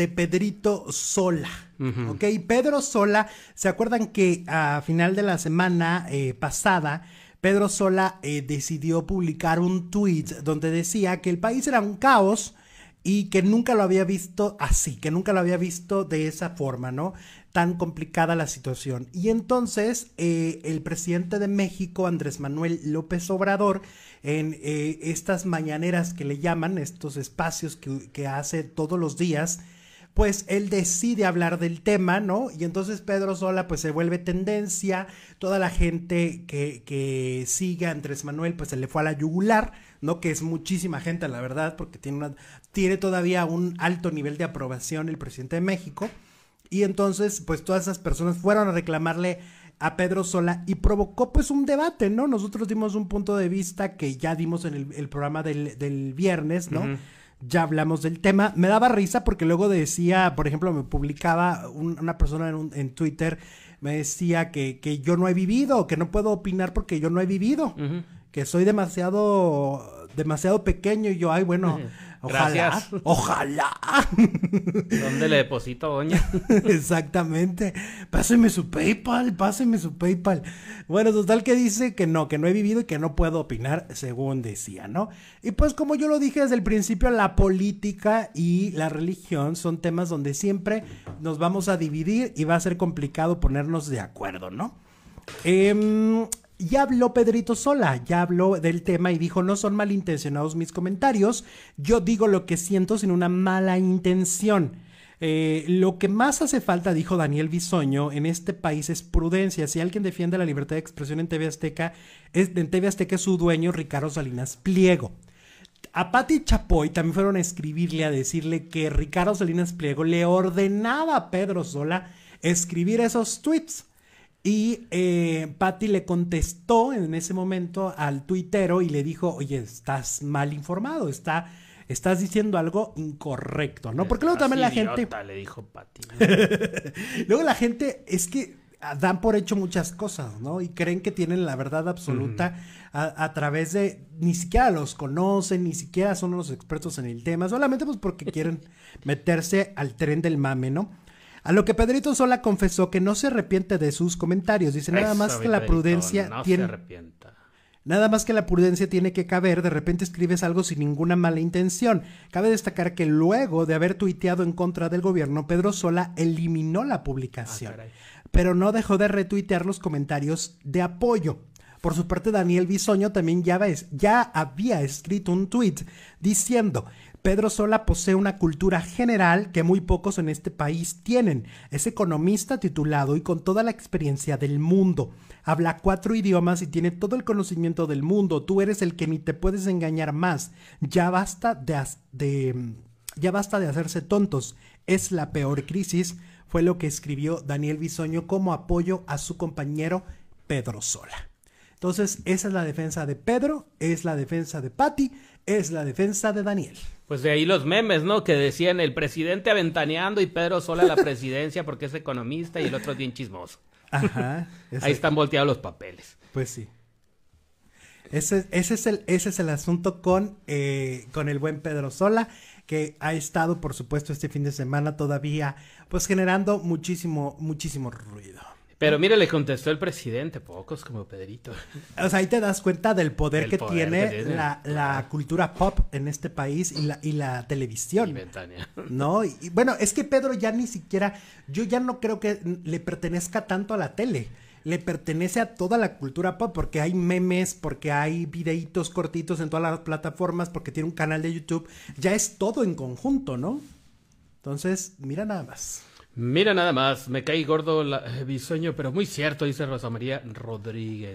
de Pedrito Sola. okay. Pedro Sola, ¿se acuerdan que a final de la semana eh, pasada, Pedro Sola eh, decidió publicar un tweet donde decía que el país era un caos y que nunca lo había visto así, que nunca lo había visto de esa forma, ¿no? Tan complicada la situación. Y entonces eh, el presidente de México, Andrés Manuel López Obrador, en estas mañaneras que le llaman, estos espacios que, que hace todos los días, pues él decide hablar del tema, ¿no? Y entonces Pedro Sola pues se vuelve tendencia, toda la gente que, que sigue a Andrés Manuel pues se le fue a la yugular, ¿no? Que es muchísima gente, la verdad, porque tiene, una, tiene todavía un alto nivel de aprobación el presidente de México. Y entonces pues todas esas personas fueron a reclamarle a Pedro Sola y provocó pues un debate, ¿no? Nosotros dimos un punto de vista que ya dimos en el, programa del, viernes, ¿no? ya hablamos del tema. Me daba risa porque luego decía, por ejemplo, me publicaba una persona en, en, Twitter, me decía que, que, yo no he vivido, que no puedo opinar porque yo no he vivido, que soy demasiado, demasiado pequeño y yo, ay, bueno. Gracias. Ojalá. ¿Dónde le deposito, doña? Exactamente. Páseme su PayPal, páseme su PayPal. Bueno, total que dice que no, que no he vivido y que no puedo opinar, según decía, ¿no? Y pues como yo lo dije desde el principio, la política y la religión son temas donde siempre nos vamos a dividir y va a ser complicado ponernos de acuerdo, ¿no? Eh, ya habló Pedrito Sola, ya habló del tema y dijo, no son malintencionados mis comentarios, yo digo lo que siento sin una mala intención. Eh, lo que más hace falta, dijo Daniel Bisoño, en este país es prudencia. Si alguien defiende la libertad de expresión en TV Azteca, es, en TV Azteca es su dueño Ricardo Salinas Pliego. A Patti Chapoy también fueron a escribirle, a decirle que Ricardo Salinas Pliego le ordenaba a Pedro Sola escribir esos tweets. Y eh, Patty le contestó en ese momento al tuitero y le dijo, oye, estás mal informado, está, estás diciendo algo incorrecto, ¿no? Porque luego también la idiota, gente... Le dijo Patty. luego la gente es que ah, dan por hecho muchas cosas, ¿no? Y creen que tienen la verdad absoluta a, a, través de, ni siquiera los conocen, ni siquiera son los expertos en el tema, solamente pues porque quieren meterse al tren del mame, ¿no? A lo que Pedrito Sola confesó que no se arrepiente de sus comentarios. Dice nada más que la prudencia tiene. Nada más que la prudencia tiene que caber, de repente escribes algo sin ninguna mala intención. Cabe destacar que luego de haber tuiteado en contra del gobierno, Pedro Sola eliminó la publicación, ah, pero no dejó de retuitear los comentarios de apoyo. Por su parte, Daniel Bisoño también ya, ves, ya había escrito un tuit diciendo, Pedro Sola posee una cultura general que muy pocos en este país tienen. Es economista titulado y con toda la experiencia del mundo. Habla cuatro idiomas y tiene todo el conocimiento del mundo. Tú eres el que ni te puedes engañar más. Ya basta de, de ya basta de hacerse tontos. Es la peor crisis, fue lo que escribió Daniel Bisoño como apoyo a su compañero Pedro Sola. Entonces, esa es la defensa de Pedro, es la defensa de Patti, es la defensa de Daniel. Pues de ahí los memes, ¿no? Que decían el presidente aventaneando y Pedro sola la presidencia porque es economista y el otro bien chismoso. Ajá. Ahí están volteados los papeles. Pues sí. Ese, es, el, ese es el asunto con, eh, con el buen Pedro Sola, que ha estado, por supuesto, este fin de semana todavía, pues generando muchísimo, muchísimo ruido. Pero mire, le contestó el presidente, pocos como Pedrito. O sea, ahí te das cuenta del poder, que, tiene la, cultura pop en este país y la, y la televisión. ¿No? Y, bueno, es que Pedro ya ni siquiera, yo ya no creo que le pertenezca tanto a la tele. Le pertenece a toda la cultura pop porque hay memes, porque hay videitos cortitos en todas las plataformas, porque tiene un canal de YouTube. Ya es todo en conjunto, ¿no? Entonces, mira nada más. Mira nada más, me caí gordo el eh, pero muy cierto, dice Rosa María Rodríguez.